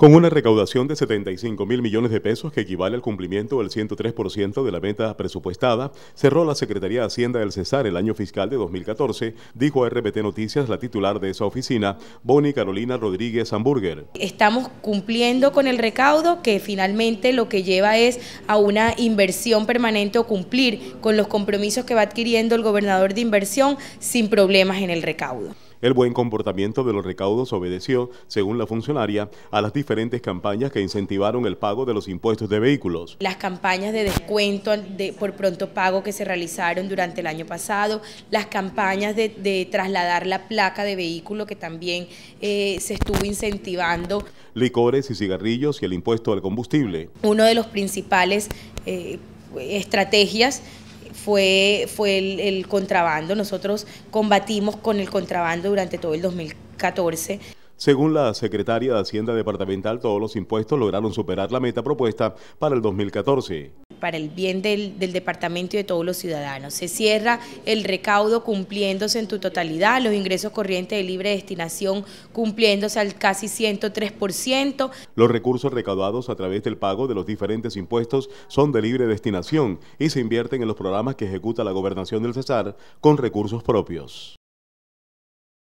Con una recaudación de 75 mil millones de pesos, que equivale al cumplimiento del 103% de la meta presupuestada, cerró la Secretaría de Hacienda del Cesar el año fiscal de 2014, dijo a RPT Noticias la titular de esa oficina, Bonnie Carolina Rodríguez Hamburger. Estamos cumpliendo con el recaudo, que finalmente lo que lleva es a una inversión permanente o cumplir con los compromisos que va adquiriendo el gobernador de inversión sin problemas en el recaudo. El buen comportamiento de los recaudos obedeció, según la funcionaria, a las diferentes campañas que incentivaron el pago de los impuestos de vehículos. Las campañas de descuento de, por pronto pago que se realizaron durante el año pasado, las campañas de, trasladar la placa de vehículo que también eh, se estuvo incentivando. Licores y cigarrillos y el impuesto al combustible. Uno de los principales eh, estrategias fue, fue el, el contrabando. Nosotros combatimos con el contrabando durante todo el 2014. Según la secretaria de Hacienda Departamental, todos los impuestos lograron superar la meta propuesta para el 2014 para el bien del, departamento y de todos los ciudadanos. Se cierra el recaudo cumpliéndose en tu totalidad, los ingresos corrientes de libre destinación cumpliéndose al casi 103%. Los recursos recaudados a través del pago de los diferentes impuestos son de libre destinación y se invierten en los programas que ejecuta la gobernación del Cesar con recursos propios.